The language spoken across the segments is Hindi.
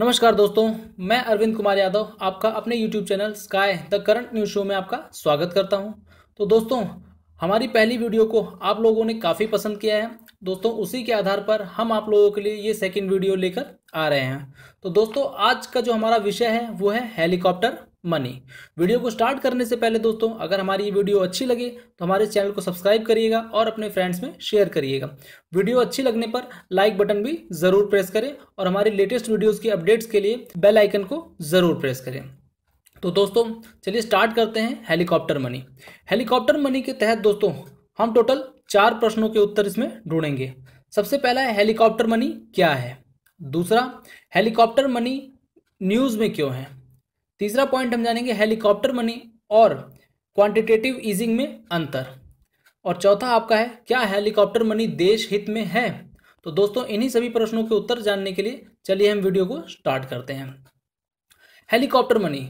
नमस्कार दोस्तों मैं अरविंद कुमार यादव आपका अपने YouTube channel sky the current news show में आपका स्वागत करता हूं तो दोस्तों हमारी पहली वीडियो को आप लोगों ने काफ़ी पसंद किया है दोस्तों उसी के आधार पर हम आप लोगों के लिए ये सेकंड वीडियो लेकर आ रहे हैं तो दोस्तों आज का जो हमारा विषय है वो है हेलीकॉप्टर मनी वीडियो को स्टार्ट करने से पहले दोस्तों अगर हमारी ये वीडियो अच्छी लगे तो हमारे चैनल को सब्सक्राइब करिएगा और अपने फ्रेंड्स में शेयर करिएगा वीडियो अच्छी लगने पर लाइक बटन भी ज़रूर प्रेस करें और हमारे लेटेस्ट वीडियोज़ की अपडेट्स के लिए बेल आइकन को ज़रूर प्रेस करें तो दोस्तों चलिए स्टार्ट करते हैं हेलीकॉप्टर मनी हेलीकॉप्टर मनी के तहत दोस्तों हम टोटल चार प्रश्नों के उत्तर इसमें ढूंढेंगे सबसे पहला है हेलीकॉप्टर मनी क्या है दूसरा हेलीकॉप्टर मनी न्यूज़ में क्यों है तीसरा पॉइंट हम जानेंगे हेलीकॉप्टर मनी और क्वांटिटेटिव ईजिंग में अंतर और चौथा आपका है क्या हेलीकॉप्टर मनी देश हित में है तो दोस्तों इन्हीं सभी प्रश्नों के उत्तर जानने के लिए चलिए हम वीडियो को स्टार्ट करते हैं हेलीकॉप्टर मनी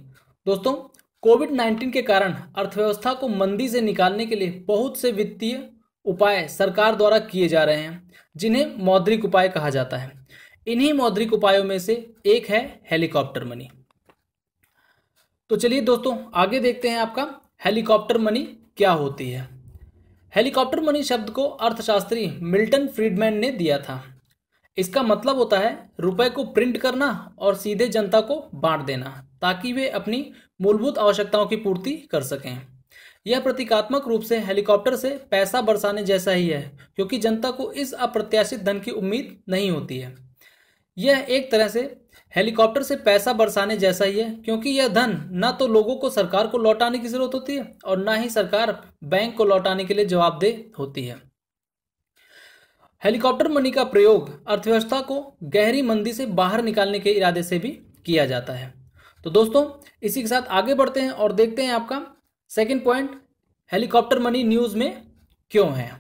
दोस्तों कोविड 19 के कारण अर्थव्यवस्था को मंदी से निकालने के लिए बहुत से वित्तीय उपाय सरकार द्वारा किए जा रहे हैं जिन्हें मौद्रिक उपाय कहा जाता है इन्हीं मौद्रिक उपायों में से एक है हेलीकॉप्टर मनी तो चलिए दोस्तों आगे देखते हैं आपका हेलीकॉप्टर मनी क्या होती है हेलीकॉप्टर मनी शब्द को अर्थशास्त्री मिल्टन फ्रीडमैन ने दिया था इसका मतलब होता है रुपए को प्रिंट करना और सीधे जनता को बांट देना ताकि वे अपनी मूलभूत आवश्यकताओं की पूर्ति कर सकें यह प्रतीकात्मक रूप से हेलीकॉप्टर से पैसा बरसाने जैसा ही है क्योंकि जनता को इस अप्रत्याशित धन की उम्मीद नहीं होती है यह एक तरह से हेलीकॉप्टर से पैसा बरसाने जैसा ही है क्योंकि यह धन न तो लोगों को सरकार को लौटाने की जरूरत होती है और न ही सरकार बैंक को लौटाने के लिए जवाबदेह होती है हेलीकॉप्टर मनी का प्रयोग अर्थव्यवस्था को गहरी मंदी से बाहर निकालने के इरादे से भी किया जाता है तो दोस्तों इसी के साथ आगे बढ़ते हैं और देखते हैं आपका second point helicopter money news में क्यों है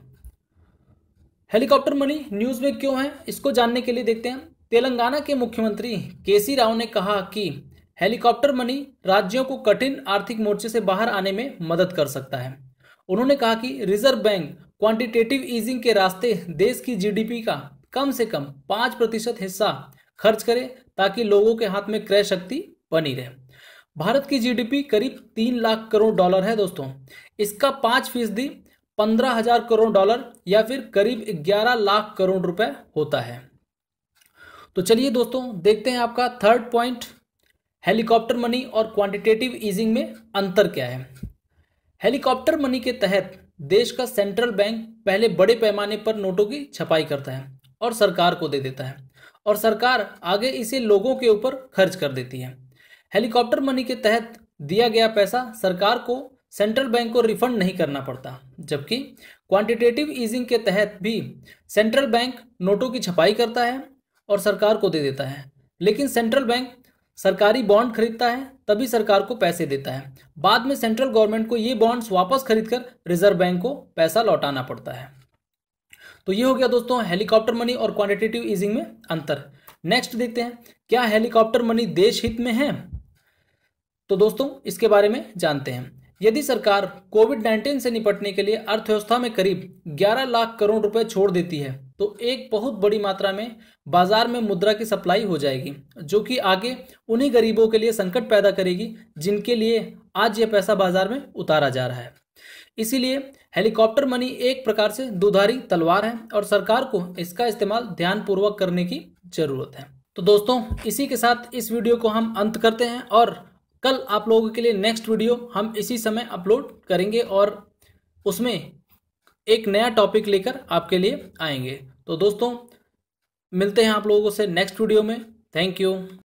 हेलीकॉप्टर मनी न्यूज़ में क्यों है इसको जानने के लिए देखते हैं तेलंगाना के मुख्यमंत्री सी राव ने कहा कि हेलीकॉप्टर मनी राज्यों को कठिन आर्थिक मोर्चे से बाहर आने में मदद कर सकता है उन्होंने कहा कि रिजर्व बैंक क्वांटिटेटिव ईजिंग के रास्ते देश की जीडीपी का कम से कम पाँच प्रतिशत हिस्सा खर्च करे ताकि लोगों के हाथ में क्रय शक्ति बनी रहे भारत की जीडीपी करीब तीन लाख करोड़ डॉलर है दोस्तों इसका पांच फीसदी पंद्रह हजार करोड़ डॉलर या फिर करीब ग्यारह लाख करोड़ रुपए होता है तो चलिए दोस्तों देखते हैं आपका थर्ड पॉइंट हेलीकॉप्टर मनी और क्वांटिटेटिव ईजिंग में अंतर क्या है हेलीकॉप्टर मनी के तहत देश का सेंट्रल बैंक पहले बड़े पैमाने पर नोटों की छपाई करता है और सरकार को दे देता है और सरकार आगे इसे लोगों के ऊपर खर्च कर देती है हेलीकॉप्टर मनी के तहत दिया गया पैसा सरकार को सेंट्रल बैंक को रिफंड नहीं करना पड़ता जबकि क्वांटिटेटिव ईजिंग के तहत भी सेंट्रल बैंक नोटों की छपाई करता है और सरकार को दे देता है लेकिन सेंट्रल बैंक सरकारी बॉन्ड खरीदता है तभी सरकार को पैसे देता है बाद में सेंट्रल गवर्नमेंट को ये बॉन्ड्स वापस खरीद कर रिजर्व बैंक को पैसा लौटाना पड़ता है तो ये हो गया दोस्तों हेलीकॉप्टर मनी और क्वांटिटेटिव ईजिंग में अंतर नेक्स्ट देखते हैं क्या हेलीकॉप्टर मनी देश हित में है तो दोस्तों इसके बारे में जानते हैं यदि सरकार कोविड 19 से निपटने के लिए अर्थव्यवस्था में करीब 11 लाख करोड़ रुपए छोड़ देती है तो एक बहुत बड़ी मात्रा में बाजार में मुद्रा की सप्लाई हो जाएगी जो कि आगे उन्हीं गरीबों के लिए संकट पैदा करेगी जिनके लिए आज यह पैसा बाजार में उतारा जा रहा है इसीलिए हेलीकॉप्टर मनी एक प्रकार से दुधारी तलवार है और सरकार को इसका इस्तेमाल ध्यानपूर्वक करने की जरूरत है तो दोस्तों इसी के साथ इस वीडियो को हम अंत करते हैं और कल आप लोगों के लिए नेक्स्ट वीडियो हम इसी समय अपलोड करेंगे और उसमें एक नया टॉपिक लेकर आपके लिए आएंगे तो दोस्तों मिलते हैं आप लोगों से नेक्स्ट वीडियो में थैंक यू